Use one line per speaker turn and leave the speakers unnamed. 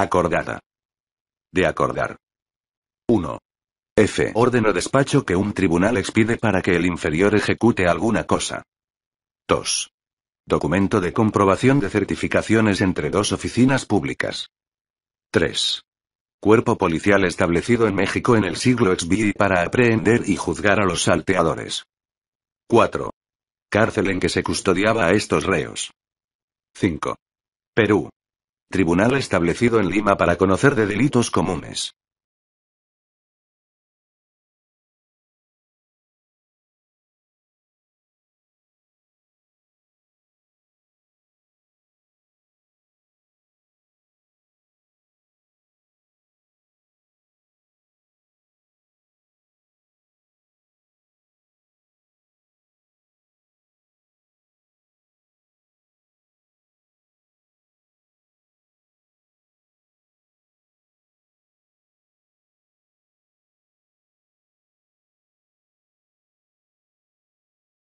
Acordada. De acordar. 1. F. Orden o despacho que un tribunal expide para que el inferior ejecute alguna cosa. 2. Documento de comprobación de certificaciones entre dos oficinas públicas. 3. Cuerpo policial establecido en México en el siglo XVII para aprehender y juzgar a los salteadores. 4. Cárcel en que se custodiaba a estos reos. 5. Perú. Tribunal establecido
en Lima para conocer de delitos comunes.